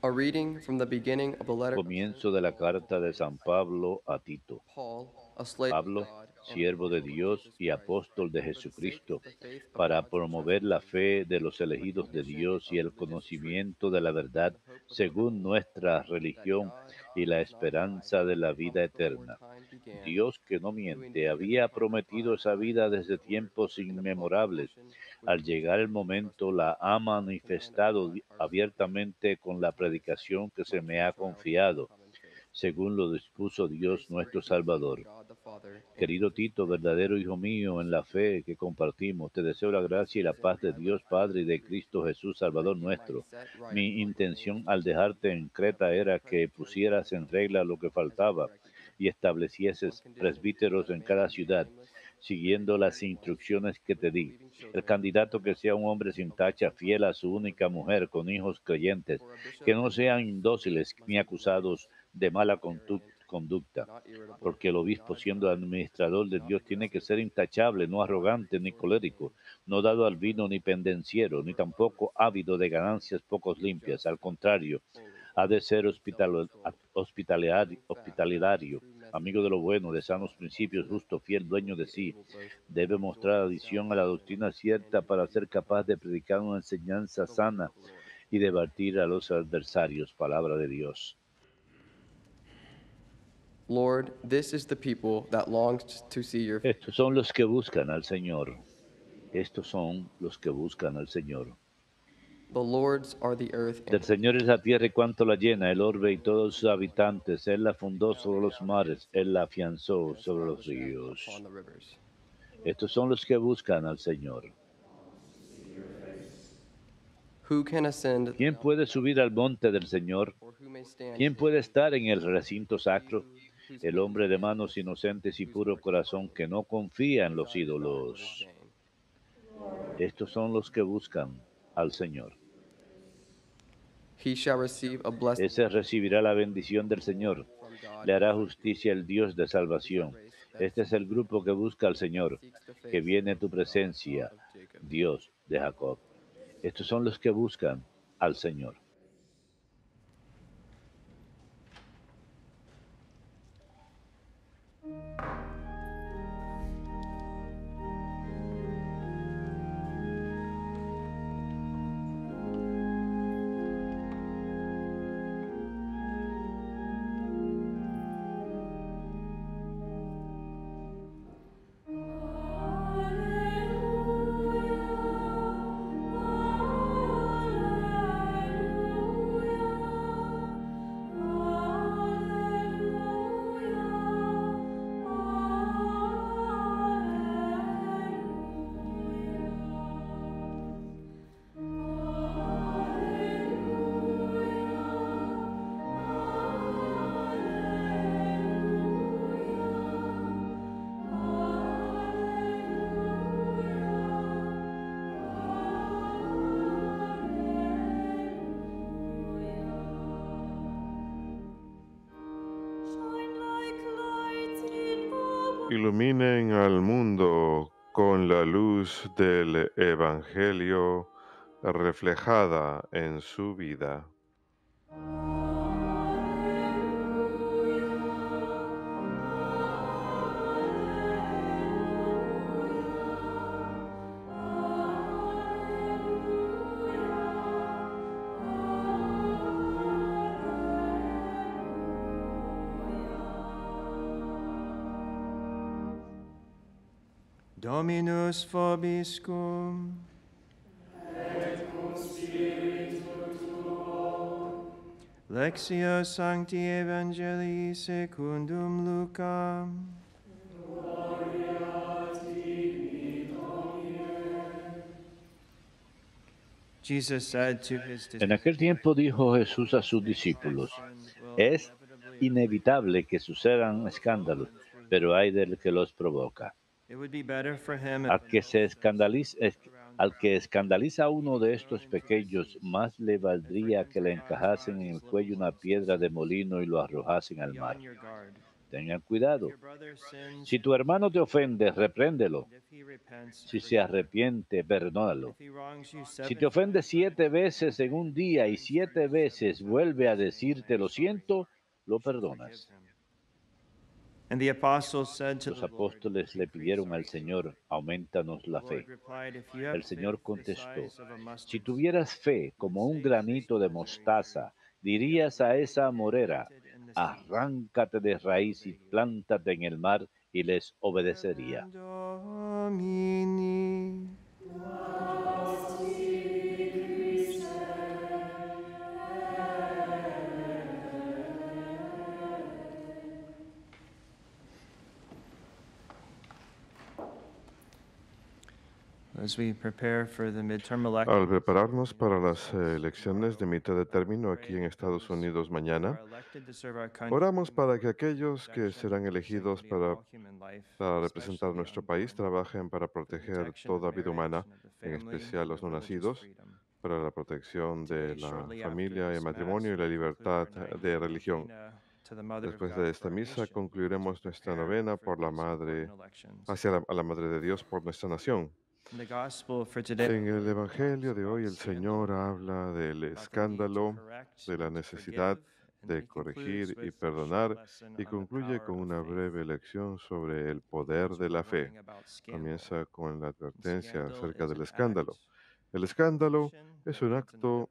Comienzo de la carta de San Pablo a Tito. Pablo, siervo de Dios y apóstol de Jesucristo, para promover la fe de los elegidos de Dios y el conocimiento de la verdad según nuestra religión y la esperanza de la vida eterna. Dios que no miente había prometido esa vida desde tiempos inmemorables. Al llegar el momento la ha manifestado abiertamente con la predicación que se me ha confiado según lo dispuso Dios nuestro Salvador. Querido Tito, verdadero hijo mío, en la fe que compartimos, te deseo la gracia y la paz de Dios Padre y de Cristo Jesús, Salvador nuestro. Mi intención al dejarte en Creta era que pusieras en regla lo que faltaba y establecieses presbíteros en cada ciudad siguiendo las instrucciones que te di. El candidato que sea un hombre sin tacha, fiel a su única mujer, con hijos creyentes, que no sean indóciles ni acusados de mala conducta, porque el obispo, siendo administrador de Dios, tiene que ser intachable, no arrogante ni colérico, no dado al vino ni pendenciero, ni tampoco ávido de ganancias pocos limpias. Al contrario, ha de ser hospital, hospitalario, hospitalario, amigo de lo bueno, de sanos principios, justo, fiel, dueño de sí. Debe mostrar adición a la doctrina cierta para ser capaz de predicar una enseñanza sana y debatir a los adversarios, palabra de Dios. Estos son los que buscan al Señor. Estos son los que buscan al Señor. The Del Señor es la tierra y cuanto la llena, el orbe y todos sus habitantes. Él la fundó sobre los mares, Él la afianzó sobre los ríos. Estos son los que buscan al Señor. ¿Quién puede subir al monte del Señor? ¿Quién puede estar en el recinto sacro? el hombre de manos inocentes y puro corazón que no confía en los ídolos. Estos son los que buscan al Señor. Ese recibirá la bendición del Señor. Le hará justicia el Dios de salvación. Este es el grupo que busca al Señor, que viene tu presencia, Dios de Jacob. Estos son los que buscan al Señor. iluminen al mundo con la luz del Evangelio reflejada en su vida. Dominus fobiscum, Et cum spiritu Lectio Sancti Evangelii secundum Luca. Gloria en aquel tiempo dijo Jesús a sus discípulos, es inevitable que sucedan escándalos, pero hay del que los provoca que se al que escandaliza a uno de estos pequeños, más le valdría que le encajasen en el cuello una piedra de molino y lo arrojasen al mar. Tengan cuidado. Si tu hermano te ofende, repréndelo. Si se arrepiente, perdónalo. Si te ofende siete veces en un día y siete veces vuelve a decirte lo siento, lo perdonas. Los apóstoles le pidieron al Señor, aumentanos la fe. El Señor contestó, si tuvieras fe como un granito de mostaza, dirías a esa morera, arráncate de raíz y plántate en el mar, y les obedecería. Al prepararnos para las eh, elecciones de mitad de término aquí en Estados Unidos mañana, oramos para que aquellos que serán elegidos para, representar nuestro país trabajen para proteger toda vida humana, en especial los no nacidos, para la protección de la familia, el matrimonio y la libertad de religión. Después de esta misa concluiremos nuestra novena por la hacia la madre de Dios por nuestra nación. En el Evangelio de hoy el Señor habla del escándalo, de la necesidad de corregir y perdonar y concluye con una breve lección sobre el poder de la fe. Comienza con la advertencia acerca del escándalo. El escándalo es un acto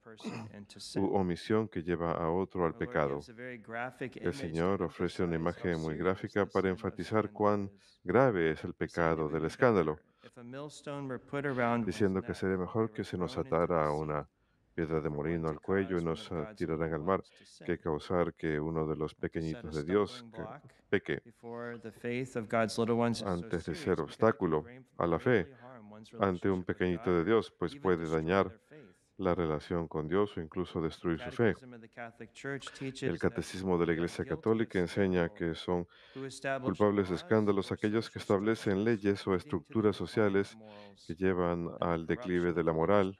u omisión que lleva a otro al pecado. El Señor ofrece una imagen muy gráfica para enfatizar cuán grave es el pecado del escándalo diciendo que sería mejor que se nos atara una piedra de molino al cuello y nos tiraran al mar, que causar que uno de los pequeñitos de Dios peque antes de ser obstáculo a la fe ante un pequeñito de Dios, pues puede dañar la relación con Dios o incluso destruir su fe. El catecismo de la Iglesia Católica enseña que son culpables de escándalos aquellos que establecen leyes o estructuras sociales que llevan al declive de la moral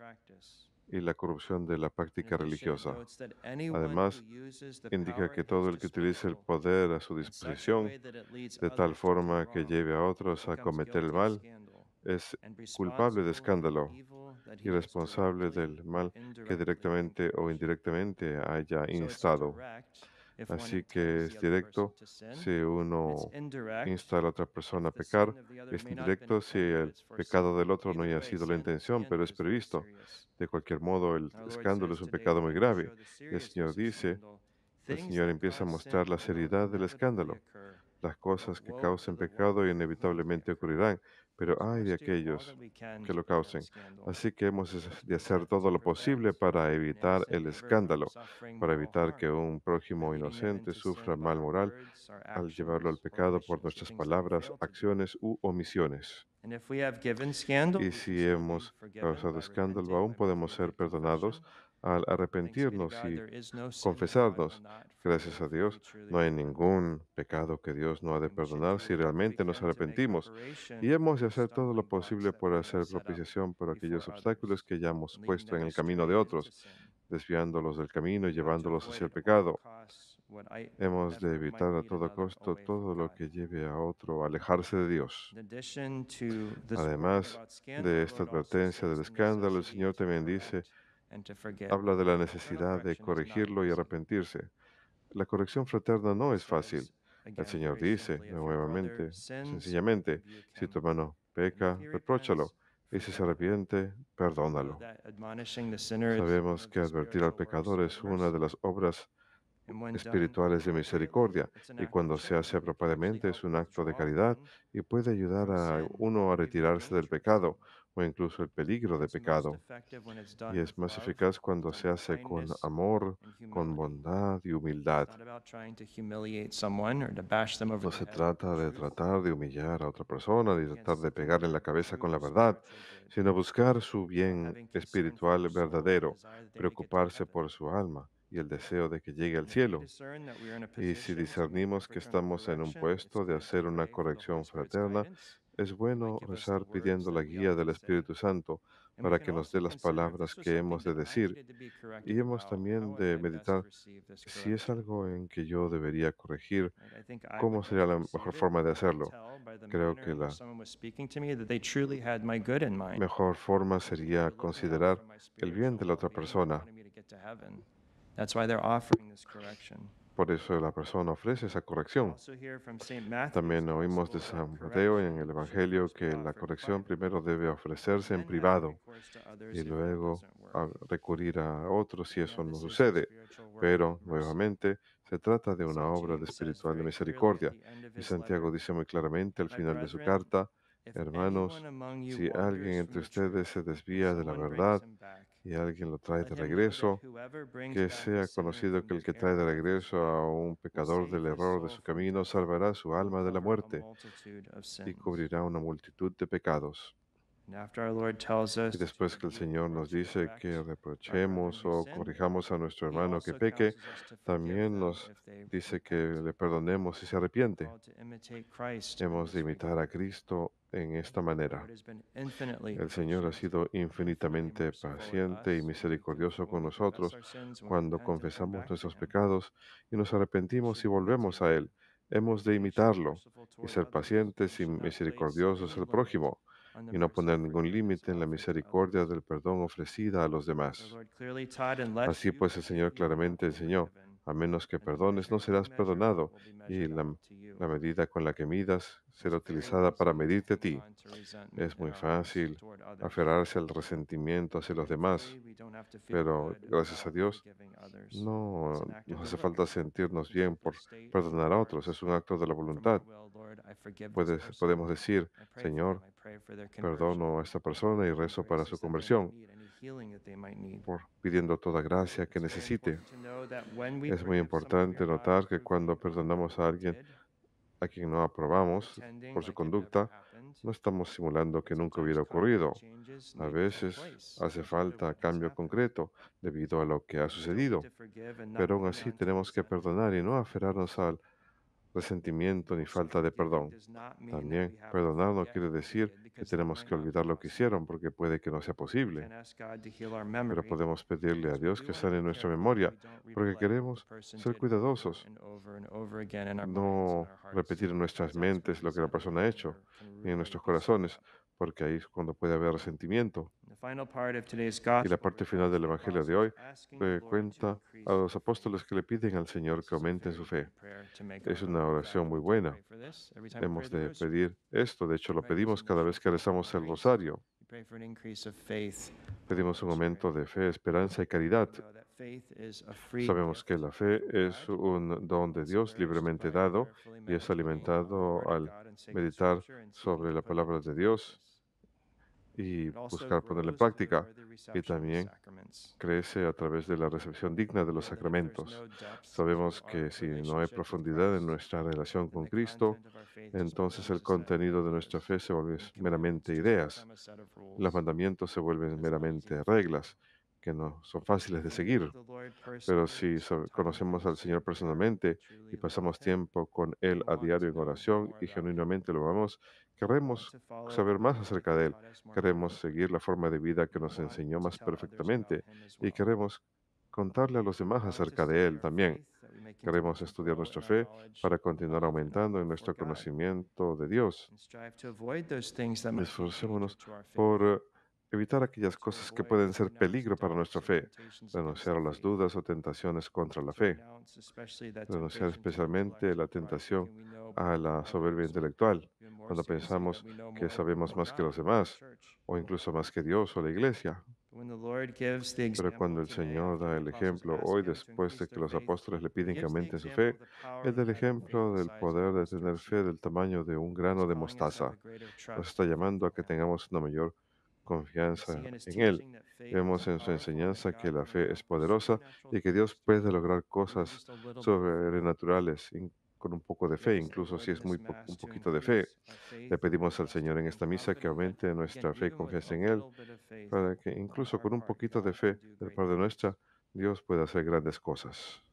y la corrupción de la práctica religiosa. Además, indica que todo el que utilice el poder a su disposición de tal forma que lleve a otros a cometer el mal, es culpable de escándalo y responsable del mal que directamente o indirectamente haya instado. Así que es directo si uno insta a la otra persona a pecar, es indirecto si el pecado del otro no haya sido la intención, pero es previsto. De cualquier modo, el escándalo es un pecado muy grave. El Señor dice, el Señor empieza a mostrar la seriedad del escándalo. Las cosas que causen pecado inevitablemente ocurrirán, pero ay de aquellos que lo causen. Así que hemos de hacer todo lo posible para evitar el escándalo, para evitar que un prójimo inocente sufra mal moral al llevarlo al pecado por nuestras palabras, acciones u omisiones. Y si hemos causado escándalo, aún podemos ser perdonados al arrepentirnos y confesarnos, gracias a Dios, no hay ningún pecado que Dios no ha de perdonar si realmente nos arrepentimos. Y hemos de hacer todo lo posible por hacer propiciación por aquellos obstáculos que hayamos puesto en el camino de otros, desviándolos del camino y llevándolos hacia el pecado. Hemos de evitar a todo costo todo lo que lleve a otro a alejarse de Dios. Además de esta advertencia del escándalo, el Señor también dice, Habla de la necesidad de corregirlo y arrepentirse. La corrección fraterna no es fácil. El Señor dice nuevamente, sencillamente, si tu hermano peca, repróchalo. Y si se arrepiente, perdónalo. Sabemos que advertir al pecador es una de las obras espirituales de misericordia y cuando se hace apropiadamente es un acto de caridad y puede ayudar a uno a retirarse del pecado o incluso el peligro de pecado. Y es más eficaz cuando se hace con amor, con bondad y humildad. No se trata de tratar de humillar a otra persona, de tratar de pegarle en la cabeza con la verdad, sino buscar su bien espiritual verdadero, preocuparse por su alma y el deseo de que llegue al cielo. Y si discernimos que estamos en un puesto de hacer una corrección fraterna, es bueno rezar pidiendo la guía del Espíritu Santo para que nos dé las palabras que hemos de decir y hemos también de meditar si es algo en que yo debería corregir, cómo sería la mejor forma de hacerlo. Creo que la mejor forma sería considerar el bien de la otra persona. Por eso la persona ofrece esa corrección. También oímos de San Mateo en el Evangelio que la corrección primero debe ofrecerse en privado y luego recurrir a otros si eso no sucede. Pero, nuevamente, se trata de una obra de espiritual de misericordia. Y Santiago dice muy claramente al final de su carta, hermanos, si alguien entre ustedes se desvía de la verdad y alguien lo trae de regreso, que sea conocido que el que trae de regreso a un pecador del error de su camino salvará su alma de la muerte y cubrirá una multitud de pecados. Y después que el Señor nos dice que reprochemos o corrijamos a nuestro hermano que peque, también nos dice que le perdonemos si se arrepiente. Hemos de imitar a Cristo en esta manera. El Señor ha sido infinitamente paciente y misericordioso con nosotros cuando confesamos nuestros pecados y nos arrepentimos y volvemos a Él. Hemos de imitarlo y ser pacientes y misericordiosos al prójimo y no poner ningún límite en la misericordia del perdón ofrecida a los demás. Así pues el Señor claramente enseñó a menos que perdones, no serás perdonado, y la, medida con la que midas será utilizada para medirte a ti. Es muy fácil aferrarse al resentimiento hacia los demás, pero gracias a Dios no nos hace falta sentirnos bien por perdonar a otros. Es un acto de la voluntad. podemos decir, Señor, perdono a esta persona y rezo para su conversión por pidiendo toda gracia que necesite. Es muy importante notar que cuando perdonamos a alguien a quien no aprobamos por su conducta, no estamos simulando que nunca hubiera ocurrido. A veces hace falta cambio concreto debido a lo que ha sucedido, pero aún así tenemos que perdonar y no aferrarnos al resentimiento ni falta de perdón. También perdonar no quiere decir que tenemos que olvidar lo que hicieron porque puede que no sea posible. Pero podemos pedirle a Dios que sane nuestra memoria porque queremos ser cuidadosos, no repetir en nuestras mentes lo que la persona ha hecho ni en nuestros corazones porque ahí es cuando puede haber resentimiento. Y la parte final del Evangelio de hoy eh, cuenta a los apóstoles que le piden al Señor que aumenten su fe. Es una oración muy buena. Hemos de pedir esto, de hecho lo pedimos cada vez que rezamos el rosario. Pedimos un aumento de fe, esperanza y caridad. Sabemos que la fe es un don de Dios libremente dado y es alimentado al meditar sobre la palabra de Dios y buscar pues, ponerla en práctica. Y también crece a través de la recepción digna de los sacramentos. Sabemos que si no hay profundidad en nuestra relación con Cristo, entonces el contenido de nuestra fe se vuelve meramente ideas. Los mandamientos se vuelven meramente reglas que no son fáciles de seguir. Pero si conocemos al Señor personalmente y pasamos tiempo con Él a diario en oración y genuinamente lo amamos, Queremos saber más acerca de Él, queremos seguir la forma de vida que nos enseñó más perfectamente y queremos contarle a los demás acerca de Él también. Queremos estudiar nuestra fe para continuar aumentando en nuestro conocimiento de Dios. Esforcémonos por evitar aquellas cosas que pueden ser peligro para nuestra fe, renunciar a las dudas o tentaciones contra la fe, renunciar especialmente a la tentación a la soberbia intelectual, cuando pensamos que sabemos más que los demás, o incluso más que Dios o la iglesia. Pero cuando el Señor da el ejemplo hoy, después de que los apóstoles le piden que aumenten su fe, es el ejemplo del poder de tener fe del tamaño de un grano de mostaza. Nos está llamando a que tengamos una mayor confianza en Él. Vemos en su enseñanza que la fe es poderosa y que Dios puede lograr cosas sobrenaturales con un poco de fe, incluso si es muy un poquito de fe. Le pedimos al Señor en esta misa que aumente nuestra fe y confianza en Él, para que incluso con un poquito de fe del Padre nuestra, Dios pueda hacer grandes cosas.